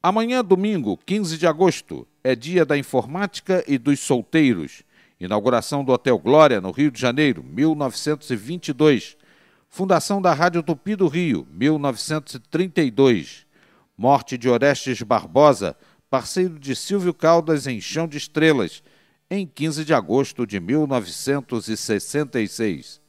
Amanhã, domingo, 15 de agosto, é dia da informática e dos solteiros. Inauguração do Hotel Glória, no Rio de Janeiro, 1922. Fundação da Rádio Tupi do Rio, 1932. Morte de Orestes Barbosa, parceiro de Silvio Caldas em Chão de Estrelas, em 15 de agosto de 1966.